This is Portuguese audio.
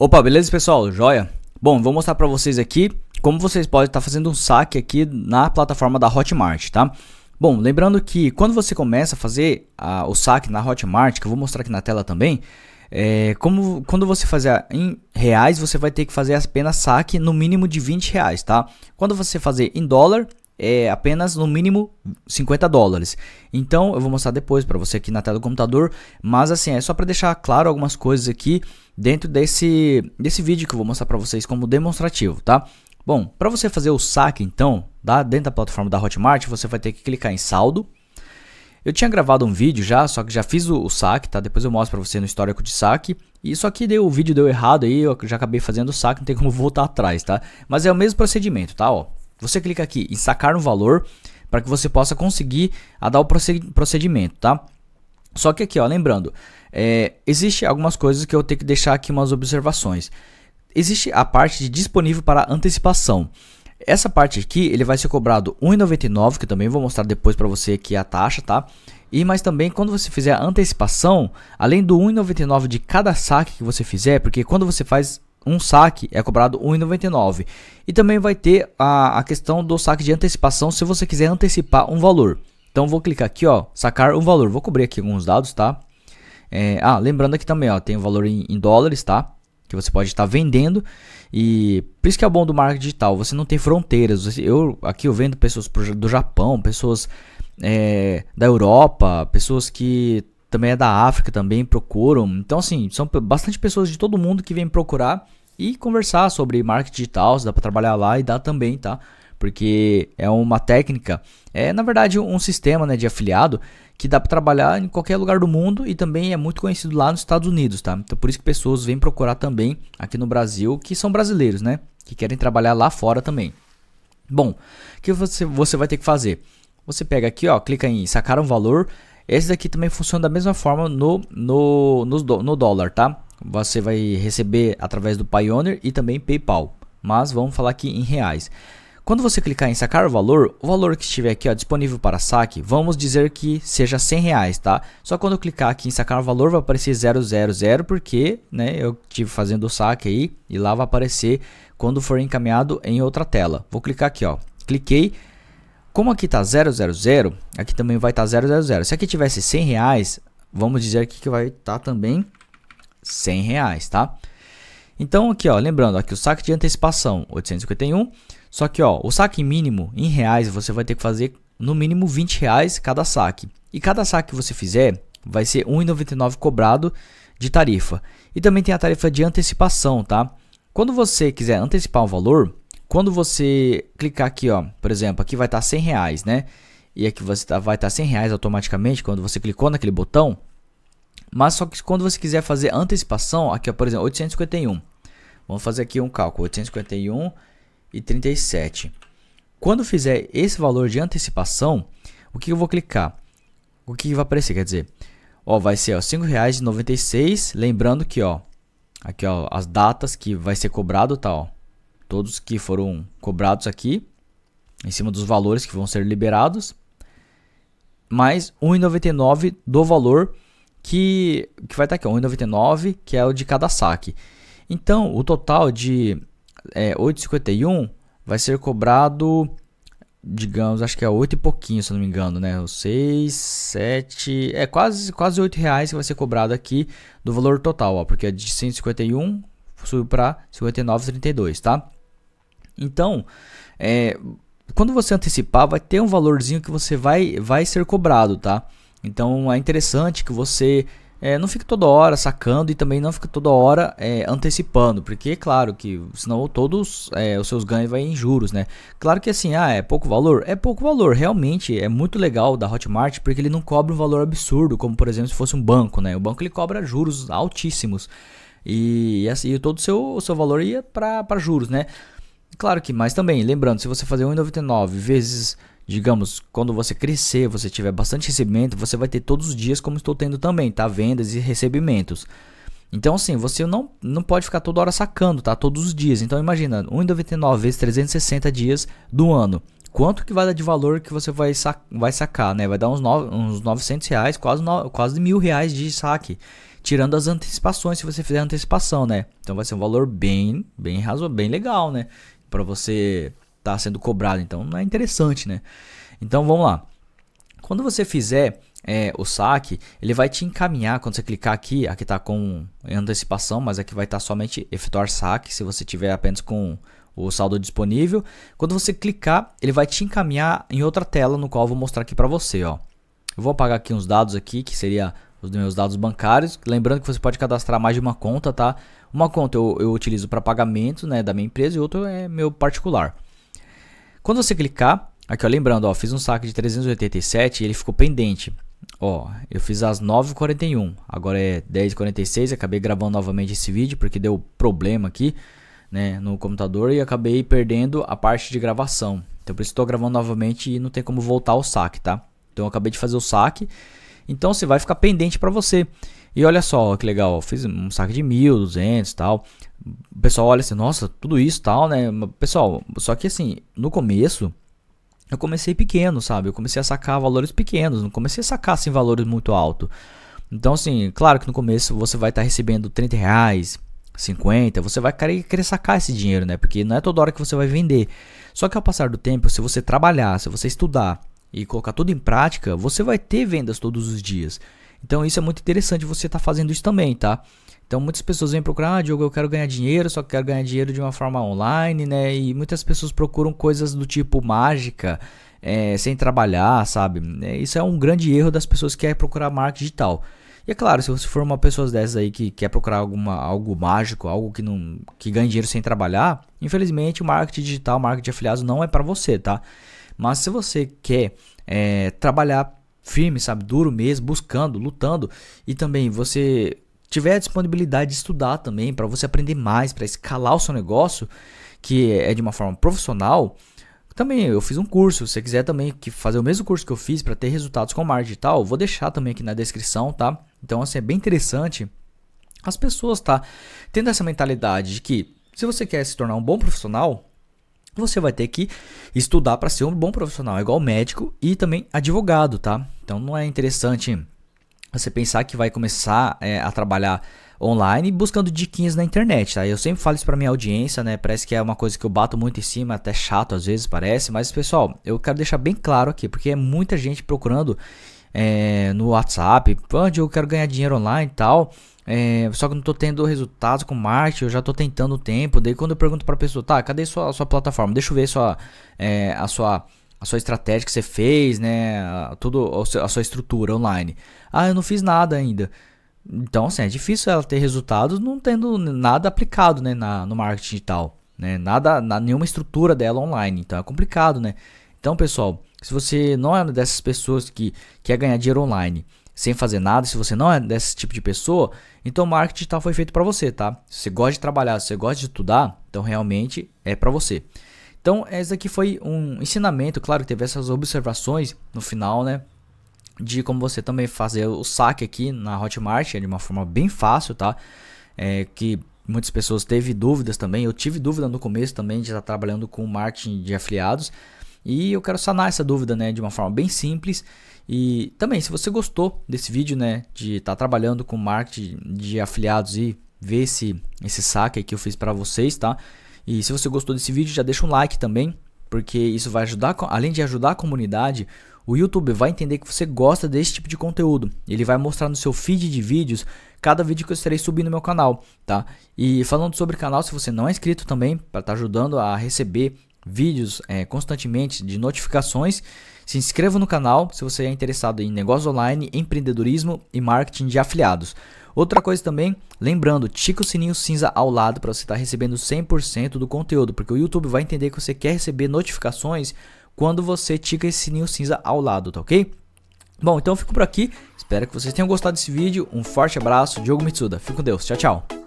Opa, beleza pessoal? Joia? Bom, vou mostrar para vocês aqui como vocês podem estar tá fazendo um saque aqui na plataforma da Hotmart, tá? Bom, lembrando que quando você começa a fazer a, o saque na Hotmart, que eu vou mostrar aqui na tela também, é, como, quando você fazer em reais, você vai ter que fazer apenas saque no mínimo de 20 reais, tá? Quando você fazer em dólar, é apenas no mínimo 50 dólares. Então eu vou mostrar depois para você aqui na tela do computador, mas assim, é só para deixar claro algumas coisas aqui dentro desse desse vídeo que eu vou mostrar para vocês como demonstrativo, tá? Bom, para você fazer o saque então, tá? dentro da plataforma da Hotmart, você vai ter que clicar em saldo. Eu tinha gravado um vídeo já, só que já fiz o, o saque, tá? Depois eu mostro para você no histórico de saque. E só que deu, o vídeo deu errado aí, eu já acabei fazendo o saque, não tem como voltar atrás, tá? Mas é o mesmo procedimento, tá? Ó, você clica aqui em sacar um valor para que você possa conseguir a dar o procedimento, tá? Só que aqui, ó, lembrando, é, existe algumas coisas que eu tenho que deixar aqui umas observações. Existe a parte de disponível para antecipação. Essa parte aqui, ele vai ser cobrado 1,99, que também vou mostrar depois para você aqui a taxa, tá? E mas também quando você fizer a antecipação, além do 1,99 de cada saque que você fizer, porque quando você faz um saque é cobrado 1,99. E também vai ter a, a questão do saque de antecipação se você quiser antecipar um valor. Então vou clicar aqui, ó, sacar um valor. Vou cobrir aqui alguns dados, tá? É, ah, lembrando aqui também, ó, tem o um valor em, em, dólares, tá? Que você pode estar vendendo. E por isso que é bom do marketing digital, você não tem fronteiras. Eu aqui eu vendo pessoas do Japão, pessoas é, da Europa, pessoas que também é da África, também procuram. Então, assim, são bastante pessoas de todo mundo que vêm procurar e conversar sobre marketing digital, se dá para trabalhar lá e dá também, tá? Porque é uma técnica, é na verdade um sistema né, de afiliado que dá para trabalhar em qualquer lugar do mundo e também é muito conhecido lá nos Estados Unidos, tá? Então por isso que pessoas vêm procurar também aqui no Brasil que são brasileiros, né? Que querem trabalhar lá fora também. Bom, o que você, você vai ter que fazer? Você pega aqui, ó, clica em sacar um valor esse daqui também funciona da mesma forma no, no, no, no dólar, tá? Você vai receber através do Payoneer e também PayPal, mas vamos falar aqui em reais. Quando você clicar em sacar o valor, o valor que estiver aqui ó, disponível para saque, vamos dizer que seja 100 reais, tá? Só quando eu clicar aqui em sacar o valor vai aparecer 000 porque né, eu tive fazendo o saque aí e lá vai aparecer quando for encaminhado em outra tela. Vou clicar aqui, ó. cliquei, como aqui tá 000, aqui também vai estar tá 000. Se aqui tivesse 100 reais, vamos dizer aqui que vai estar tá também 100 reais, tá? Então aqui, ó, lembrando, aqui o saque de antecipação 851, só que ó, o saque mínimo em reais você vai ter que fazer no mínimo 20 reais cada saque. E cada saque que você fizer vai ser 1,99 cobrado de tarifa. E também tem a tarifa de antecipação, tá? Quando você quiser antecipar um valor, quando você clicar aqui, ó, por exemplo, aqui vai estar tá 100 reais, né? E aqui você tá, vai estar tá 100 reais automaticamente quando você clicou naquele botão. Mas só que quando você quiser fazer antecipação, aqui, ó, por exemplo, 851. Vamos fazer aqui um cálculo, 851 e 37. Quando fizer esse valor de antecipação, o que eu vou clicar? O que vai aparecer, quer dizer, ó, vai ser R$ 5,96, lembrando que, ó, aqui, ó, as datas que vai ser cobrado, tá, ó, todos que foram cobrados aqui, em cima dos valores que vão ser liberados, mais 1,99 do valor que, que vai estar tá aqui, 1,99, que é o de cada saque. Então, o total de é, 8,51 vai ser cobrado, digamos, acho que é 8 e pouquinho, se eu não me engano, né? 6, 7, é quase, quase 8 reais que vai ser cobrado aqui do valor total, ó, porque é de 151 subiu para 59,32, tá? Então, é, quando você antecipar, vai ter um valorzinho que você vai, vai ser cobrado, tá? Então é interessante que você é, não fique toda hora sacando e também não fique toda hora é, antecipando, porque é claro que senão todos é, os seus ganhos vão em juros, né? Claro que assim, ah, é pouco valor? É pouco valor, realmente é muito legal da Hotmart porque ele não cobra um valor absurdo, como por exemplo se fosse um banco, né? O banco ele cobra juros altíssimos e, e, assim, todo o seu, seu valor ia para juros, né? Claro que mais também, lembrando, se você fazer 1,99 vezes, digamos, quando você crescer, você tiver bastante recebimento, você vai ter todos os dias como estou tendo também, tá? Vendas e recebimentos. Então assim, você não, não pode ficar toda hora sacando, tá? Todos os dias. Então imagina, 1,99 vezes 360 dias do ano. Quanto que vai dar de valor que você vai, sac vai sacar, né? Vai dar uns, uns 900 reais, quase, no quase mil reais de saque. Tirando as antecipações, se você fizer antecipação, né? Então vai ser um valor bem, bem razoável, bem legal, né? para você estar tá sendo cobrado. Então não é interessante, né? Então vamos lá. Quando você fizer é, o saque, ele vai te encaminhar quando você clicar aqui. Aqui está com antecipação, mas aqui vai estar tá somente efetuar saque se você tiver apenas com o saldo disponível. Quando você clicar, ele vai te encaminhar em outra tela no qual eu vou mostrar aqui para você, ó. Eu vou apagar aqui uns dados aqui que seria os meus dados bancários. Lembrando que você pode cadastrar mais de uma conta, tá? Uma conta eu, eu utilizo para pagamento né, da minha empresa e outra é meu particular. Quando você clicar, aqui ó, lembrando, ó, fiz um saque de 387 e ele ficou pendente. Ó, eu fiz às 9h41, agora é 10h46, acabei gravando novamente esse vídeo porque deu problema aqui né, no computador e acabei perdendo a parte de gravação. Então por isso estou gravando novamente e não tem como voltar o saque, tá? Então eu acabei de fazer o saque, então você vai ficar pendente para você. E olha só que legal, fiz um saque de 1.200 e tal. O pessoal olha assim, nossa, tudo isso tal, né? Pessoal, só que assim, no começo, eu comecei pequeno, sabe? Eu comecei a sacar valores pequenos, não comecei a sacar assim valores muito alto. Então, assim, claro que no começo você vai estar tá recebendo 30 reais, 50, você vai querer, querer sacar esse dinheiro, né? Porque não é toda hora que você vai vender. Só que ao passar do tempo, se você trabalhar, se você estudar e colocar tudo em prática, você vai ter vendas todos os dias. Então isso é muito interessante você estar tá fazendo isso também, tá? Então muitas pessoas vêm procurar, ah, Diogo, eu quero ganhar dinheiro, só quero ganhar dinheiro de uma forma online, né? E muitas pessoas procuram coisas do tipo mágica, é, sem trabalhar, sabe? É, isso é um grande erro das pessoas que querem procurar marketing digital. E é claro, se você for uma pessoa dessas aí que quer procurar alguma, algo mágico, algo que não que ganhe dinheiro sem trabalhar, infelizmente o marketing digital, o marketing de afiliados não é para você, tá? Mas se você quer é, trabalhar firme, sabe, duro mesmo, buscando, lutando e também você tiver a disponibilidade de estudar também para você aprender mais, para escalar o seu negócio, que é de uma forma profissional, também eu fiz um curso, se você quiser também que fazer o mesmo curso que eu fiz para ter resultados com marketing digital, vou deixar também aqui na descrição, tá? Então assim é bem interessante as pessoas tá tendo essa mentalidade de que se você quer se tornar um bom profissional, você vai ter que estudar para ser um bom profissional, igual médico e também advogado, tá? Então não é interessante você pensar que vai começar é, a trabalhar online buscando diquinhas na internet, tá? Eu sempre falo isso para minha audiência, né? Parece que é uma coisa que eu bato muito em cima, até chato às vezes parece, mas pessoal, eu quero deixar bem claro aqui, porque é muita gente procurando é, no WhatsApp, onde eu quero ganhar dinheiro online e tal. É, só que não tô tendo resultados com marketing, eu já tô tentando o tempo. Daí quando eu pergunto pra pessoa, tá, cadê sua, sua plataforma? Deixa eu ver sua, é, a sua a sua estratégia que você fez, né? tudo, a sua estrutura online. Ah, eu não fiz nada ainda. Então, assim, é difícil ela ter resultados não tendo nada aplicado, né, na, no marketing digital, né? Nada, na, nenhuma estrutura dela online. Então, é complicado, né? Então, pessoal, se você não é dessas pessoas que quer ganhar dinheiro online sem fazer nada, se você não é desse tipo de pessoa, então o marketing digital foi feito para você, tá? Se você gosta de trabalhar, se você gosta de estudar, então realmente é para você. Então, esse aqui foi um ensinamento, claro que teve essas observações no final, né? De como você também fazer o saque aqui na Hotmart é de uma forma bem fácil, tá? É, que muitas pessoas teve dúvidas também. Eu tive dúvida no começo também de estar trabalhando com marketing de afiliados. E eu quero sanar essa dúvida, né, de uma forma bem simples. E também, se você gostou desse vídeo, né, de estar tá trabalhando com marketing de afiliados e ver esse, esse saque que eu fiz para vocês, tá? E se você gostou desse vídeo, já deixa um like também, porque isso vai ajudar, além de ajudar a comunidade, o YouTube vai entender que você gosta desse tipo de conteúdo. Ele vai mostrar no seu feed de vídeos cada vídeo que eu estarei subindo no meu canal, tá? E falando sobre canal, se você não é inscrito também, para estar tá ajudando a receber vídeos é, constantemente de notificações, se inscreva no canal se você é interessado em negócios online, empreendedorismo e marketing de afiliados. Outra coisa também, lembrando, tica o sininho cinza ao lado para você estar tá recebendo 100% do conteúdo, porque o YouTube vai entender que você quer receber notificações quando você tica esse sininho cinza ao lado, tá ok? Bom, então eu fico por aqui. Espero que vocês tenham gostado desse vídeo. Um forte abraço, Diogo Mitsuda. Fique com Deus. Tchau, tchau.